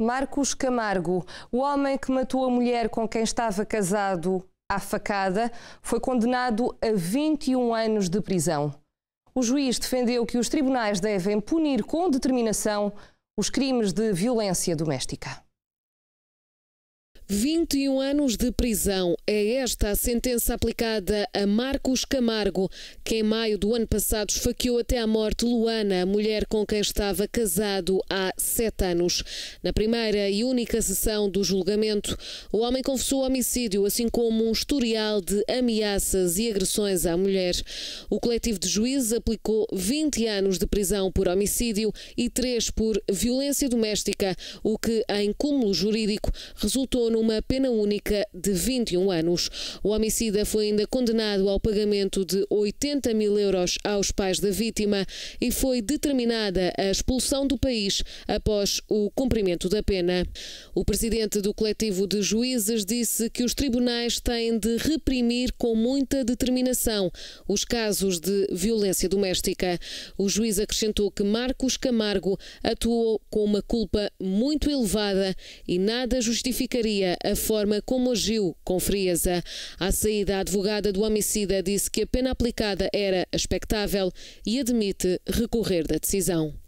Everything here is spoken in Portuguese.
Marcos Camargo, o homem que matou a mulher com quem estava casado à facada, foi condenado a 21 anos de prisão. O juiz defendeu que os tribunais devem punir com determinação os crimes de violência doméstica. 21 anos de prisão é esta a sentença aplicada a Marcos Camargo, que em maio do ano passado esfaqueou até à morte Luana, a mulher com quem estava casado há sete anos. Na primeira e única sessão do julgamento, o homem confessou homicídio, assim como um historial de ameaças e agressões à mulher. O coletivo de juízes aplicou 20 anos de prisão por homicídio e 3 por violência doméstica, o que, em cúmulo jurídico, resultou no uma pena única de 21 anos. O homicida foi ainda condenado ao pagamento de 80 mil euros aos pais da vítima e foi determinada a expulsão do país após o cumprimento da pena. O presidente do coletivo de juízes disse que os tribunais têm de reprimir com muita determinação os casos de violência doméstica. O juiz acrescentou que Marcos Camargo atuou com uma culpa muito elevada e nada justificaria a forma como agiu com frieza. À saída, a advogada do homicida disse que a pena aplicada era expectável e admite recorrer da decisão.